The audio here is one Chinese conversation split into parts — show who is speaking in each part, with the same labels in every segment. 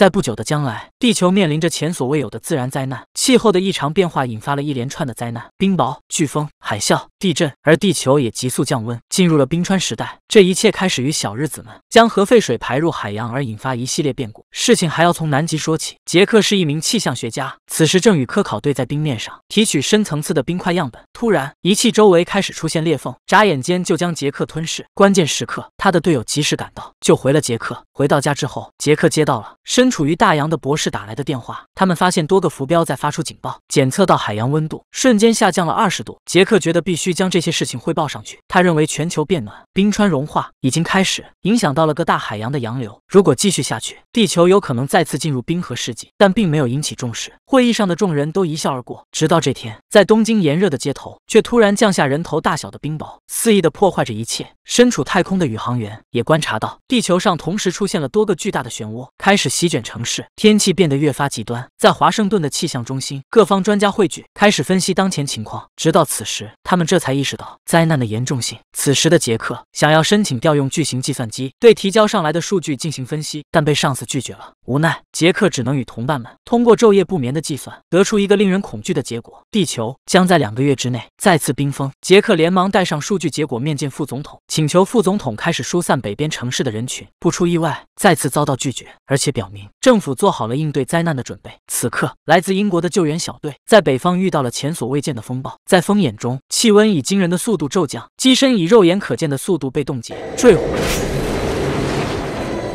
Speaker 1: 在不久的将来，地球面临着前所未有的自然灾难，气候的异常变化引发了一连串的灾难：冰雹、飓风、海啸、地震，而地球也急速降温，进入了冰川时代。这一切开始于小日子们将核废水排入海洋而引发一系列变故。事情还要从南极说起。杰克是一名气象学家，此时正与科考队在冰面上提取深层次的冰块样本。突然，仪器周围开始出现裂缝，眨眼间就将杰克吞噬。关键时刻，他的队友及时赶到，救回了杰克。回到家之后，杰克接到了身处于大洋的博士打来的电话。他们发现多个浮标在发出警报，检测到海洋温度瞬间下降了二十度。杰克觉得必须将这些事情汇报上去。他认为全球变暖、冰川融化已经开始影响到了各大海洋的洋流。如果继续下去，地球有可能再次进入冰河世纪。但并没有引起重视。会议上的众人都一笑而过。直到这天，在东京炎热的街头，却突然降下人头大小的冰雹，肆意地破坏着一切。身处太空的宇航员也观察到，地球上同时出。现了多个巨大的漩涡，开始席卷城市，天气变得越发极端。在华盛顿的气象中心，各方专家汇聚，开始分析当前情况。直到此时，他们这才意识到灾难的严重性。此时的杰克想要申请调用巨型计算机，对提交上来的数据进行分析，但被上司拒绝了。无奈，杰克只能与同伴们通过昼夜不眠的计算，得出一个令人恐惧的结果：地球将在两个月之内再次冰封。杰克连忙带上数据结果面见副总统，请求副总统开始疏散北边城市的人群。不出意外。再次遭到拒绝，而且表明政府做好了应对灾难的准备。此刻，来自英国的救援小队在北方遇到了前所未见的风暴，在风眼中，气温以惊人的速度骤降，机身以肉眼可见的速度被冻结坠毁。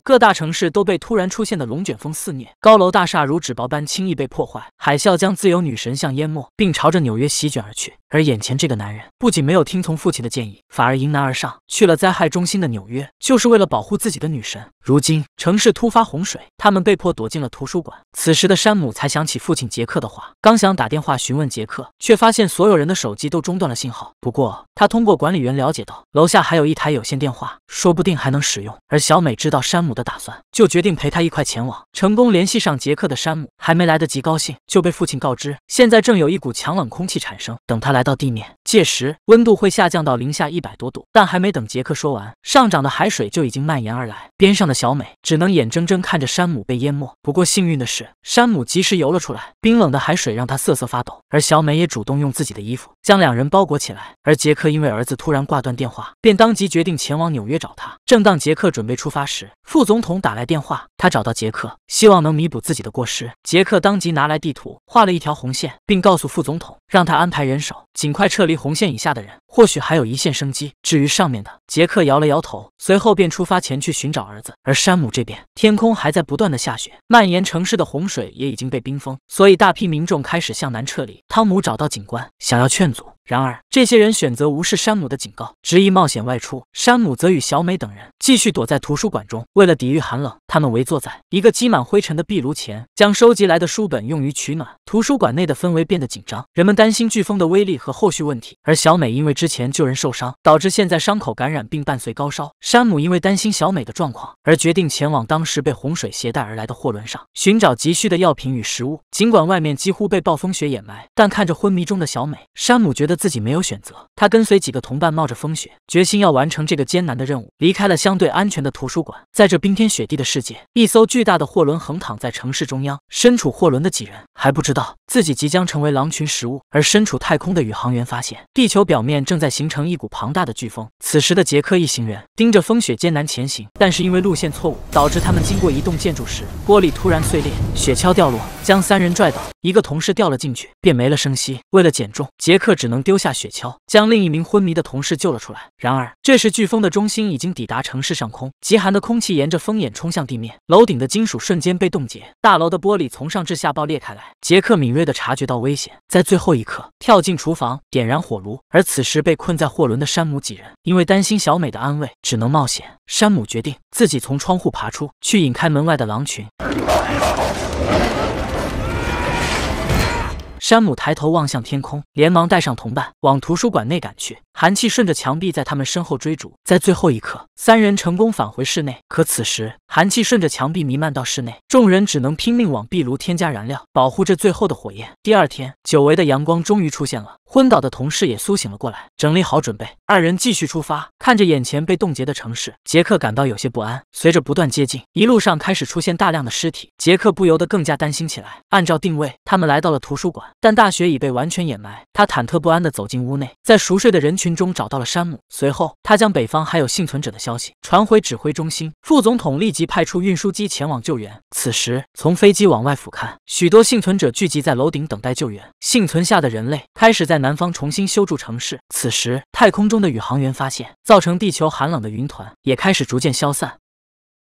Speaker 1: 各大城市都被突然出现的龙卷风肆虐，高楼大厦如纸包般轻易被破坏。海啸将自由女神像淹没，并朝着纽约席卷而去。而眼前这个男人不仅没有听从父亲的建议，反而迎难而上，去了灾害中心的纽约，就是为了保护自己的女神。如今城市突发洪水，他们被迫躲进了图书馆。此时的山姆才想起父亲杰克的话，刚想打电话询问杰克，却发现所有人的手机都中断了信号。不过他通过管理员了解到，楼下还有一台有线电话，说不定还能使用。而小美知道山姆的打算，就决定陪他一块前往。成功联系上杰克的山姆还没来得及高兴，就被父亲告知，现在正有一股强冷空气产生，等他来到地面，届时温度会下降到零下一百多度。但还没等杰克说完，上涨的海水就已经蔓延而来，边上的。小美只能眼睁睁看着山姆被淹没。不过幸运的是，山姆及时游了出来。冰冷的海水让他瑟瑟发抖，而小美也主动用自己的衣服将两人包裹起来。而杰克因为儿子突然挂断电话，便当即决定前往纽约找他。正当杰克准备出发时，副总统打来电话。他找到杰克，希望能弥补自己的过失。杰克当即拿来地图，画了一条红线，并告诉副总统，让他安排人手，尽快撤离红线以下的人，或许还有一线生机。至于上面的，杰克摇了摇头，随后便出发前去寻找儿子。而山姆这边，天空还在不断的下雪，蔓延城市的洪水也已经被冰封，所以大批民众开始向南撤离。汤姆找到警官，想要劝阻。然而，这些人选择无视山姆的警告，执意冒险外出。山姆则与小美等人继续躲在图书馆中。为了抵御寒冷，他们围坐在一个积满灰尘的壁炉前，将收集来的书本用于取暖。图书馆内的氛围变得紧张，人们担心飓风的威力和后续问题。而小美因为之前救人受伤，导致现在伤口感染并伴随高烧。山姆因为担心小美的状况，而决定前往当时被洪水携带而来的货轮上，寻找急需的药品与食物。尽管外面几乎被暴风雪掩埋，但看着昏迷中的小美，山姆觉得。自己没有选择，他跟随几个同伴冒着风雪，决心要完成这个艰难的任务。离开了相对安全的图书馆，在这冰天雪地的世界，一艘巨大的货轮横躺在城市中央。身处货轮的几人还不知道自己即将成为狼群食物，而身处太空的宇航员发现地球表面正在形成一股庞大的飓风。此时的杰克一行人盯着风雪艰难前行，但是因为路线错误，导致他们经过一栋建筑时，玻璃突然碎裂，雪橇掉落，将三人拽倒，一个同事掉了进去，便没了声息。为了减重，杰克只能。丢下雪橇，将另一名昏迷的同事救了出来。然而，这时飓风的中心已经抵达城市上空，极寒的空气沿着风眼冲向地面，楼顶的金属瞬间被冻结，大楼的玻璃从上至下爆裂开来。杰克敏锐地察觉到危险，在最后一刻跳进厨房，点燃火炉。而此时被困在货轮的山姆几人，因为担心小美的安危，只能冒险。山姆决定自己从窗户爬出去，引开门外的狼群。山姆抬头望向天空，连忙带上同伴往图书馆内赶去。寒气顺着墙壁在他们身后追逐，在最后一刻，三人成功返回室内。可此时，寒气顺着墙壁弥漫到室内，众人只能拼命往壁炉添加燃料，保护这最后的火焰。第二天，久违的阳光终于出现了，昏倒的同事也苏醒了过来，整理好准备，二人继续出发。看着眼前被冻结的城市，杰克感到有些不安。随着不断接近，一路上开始出现大量的尸体，杰克不由得更加担心起来。按照定位，他们来到了图书馆。但大雪已被完全掩埋，他忐忑不安地走进屋内，在熟睡的人群中找到了山姆。随后，他将北方还有幸存者的消息传回指挥中心。副总统立即派出运输机前往救援。此时，从飞机往外俯瞰，许多幸存者聚集在楼顶等待救援。幸存下的人类开始在南方重新修筑城市。此时，太空中的宇航员发现，造成地球寒冷的云团也开始逐渐消散。